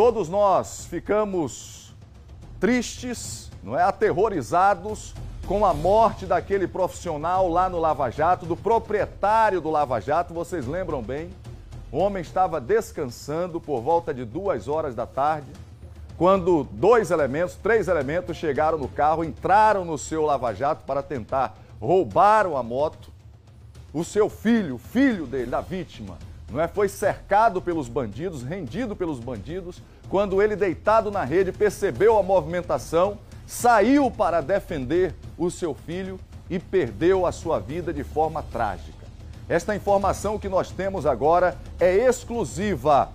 Todos nós ficamos tristes, não é? Aterrorizados com a morte daquele profissional lá no Lava Jato, do proprietário do Lava Jato, vocês lembram bem? O homem estava descansando por volta de duas horas da tarde, quando dois elementos, três elementos chegaram no carro, entraram no seu Lava Jato para tentar roubar a moto. O seu filho, filho dele, da vítima, não é? Foi cercado pelos bandidos, rendido pelos bandidos. Quando ele, deitado na rede, percebeu a movimentação, saiu para defender o seu filho e perdeu a sua vida de forma trágica. Esta informação que nós temos agora é exclusiva.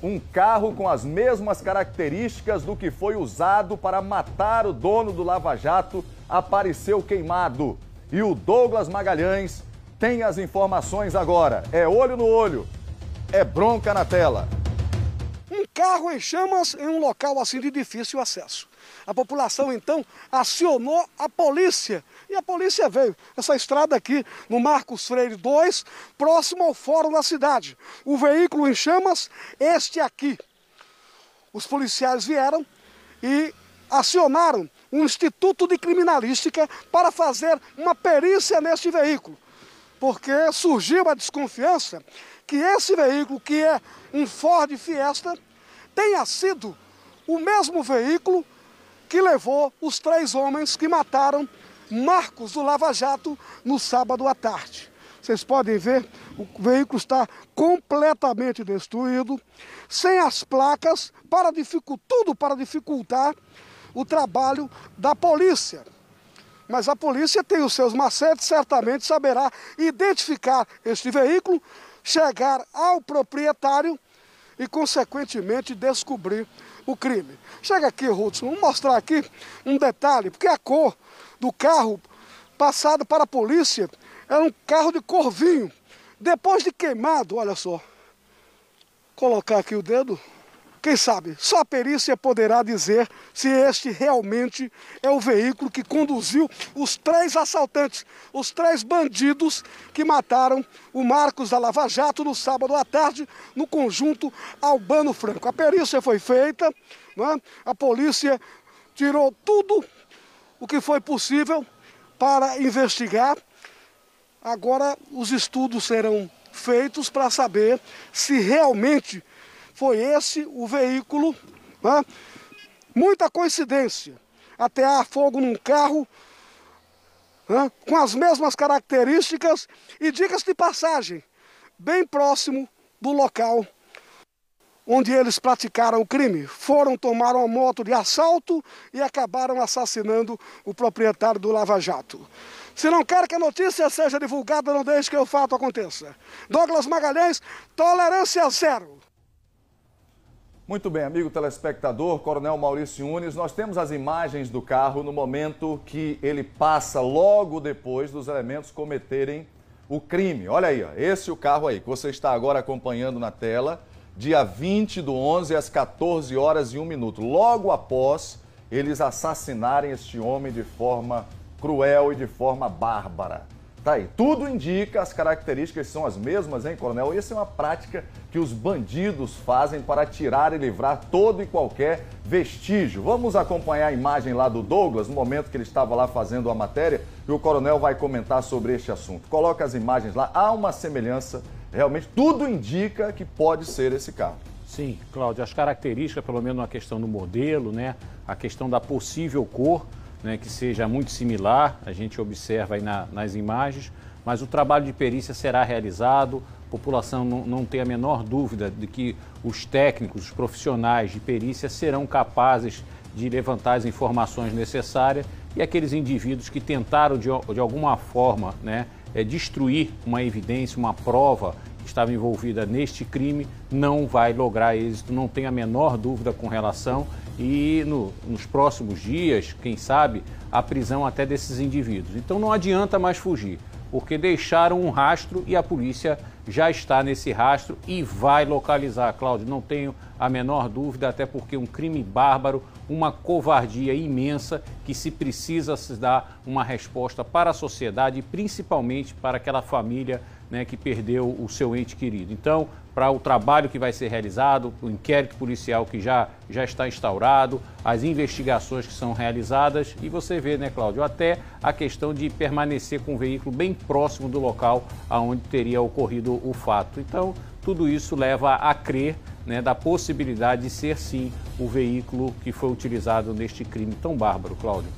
Um carro com as mesmas características do que foi usado para matar o dono do Lava Jato apareceu queimado. E o Douglas Magalhães tem as informações agora. É olho no olho é bronca na tela. Um carro em chamas em um local assim de difícil acesso. A população então acionou a polícia e a polícia veio. Essa estrada aqui no Marcos Freire 2, próximo ao fórum da cidade. O veículo em chamas, este aqui. Os policiais vieram e acionaram um instituto de criminalística para fazer uma perícia neste veículo porque surgiu a desconfiança que esse veículo, que é um Ford Fiesta, tenha sido o mesmo veículo que levou os três homens que mataram Marcos do Lava Jato no sábado à tarde. Vocês podem ver, o veículo está completamente destruído, sem as placas, para tudo para dificultar o trabalho da polícia. Mas a polícia tem os seus macetes, certamente saberá identificar este veículo, chegar ao proprietário e, consequentemente, descobrir o crime. Chega aqui, Hudson, vamos mostrar aqui um detalhe, porque a cor do carro passado para a polícia era um carro de corvinho. Depois de queimado, olha só, colocar aqui o dedo, quem sabe? Só a perícia poderá dizer se este realmente é o veículo que conduziu os três assaltantes, os três bandidos que mataram o Marcos da Lava Jato no sábado à tarde no conjunto Albano Franco. A perícia foi feita, né? a polícia tirou tudo o que foi possível para investigar. Agora os estudos serão feitos para saber se realmente foi esse o veículo. Né? Muita coincidência. Atear fogo num carro né? com as mesmas características e dicas de passagem, bem próximo do local onde eles praticaram o crime. Foram tomar uma moto de assalto e acabaram assassinando o proprietário do Lava Jato. Se não quer que a notícia seja divulgada, não deixe que o fato aconteça. Douglas Magalhães, tolerância zero. Muito bem, amigo telespectador, Coronel Maurício Nunes, nós temos as imagens do carro no momento que ele passa logo depois dos elementos cometerem o crime. Olha aí, ó, esse é o carro aí que você está agora acompanhando na tela, dia 20 do 11 às 14 horas e 1 minuto, logo após eles assassinarem este homem de forma cruel e de forma bárbara. Tá aí. Tudo indica, as características são as mesmas, hein, coronel? Essa é uma prática que os bandidos fazem para tirar e livrar todo e qualquer vestígio. Vamos acompanhar a imagem lá do Douglas, no momento que ele estava lá fazendo a matéria, e o coronel vai comentar sobre este assunto. Coloca as imagens lá, há uma semelhança, realmente tudo indica que pode ser esse carro. Sim, Cláudio, as características, pelo menos na questão do modelo, né? A questão da possível cor né, que seja muito similar, a gente observa aí na, nas imagens, mas o trabalho de perícia será realizado, a população não, não tem a menor dúvida de que os técnicos, os profissionais de perícia serão capazes de levantar as informações necessárias e aqueles indivíduos que tentaram de, de alguma forma né, é, destruir uma evidência, uma prova que estava envolvida neste crime, não vai lograr êxito, não tem a menor dúvida com relação e no, nos próximos dias, quem sabe, a prisão até desses indivíduos. Então não adianta mais fugir, porque deixaram um rastro e a polícia já está nesse rastro e vai localizar, Cláudio, não tenho a menor dúvida, até porque um crime bárbaro uma covardia imensa que se precisa se dar uma resposta para a sociedade, principalmente para aquela família né, que perdeu o seu ente querido. Então, para o trabalho que vai ser realizado, o inquérito policial que já, já está instaurado, as investigações que são realizadas e você vê, né, Cláudio, até a questão de permanecer com o veículo bem próximo do local aonde teria ocorrido o fato. Então, tudo isso leva a crer né, da possibilidade de ser sim o veículo que foi utilizado neste crime tão bárbaro, Cláudio.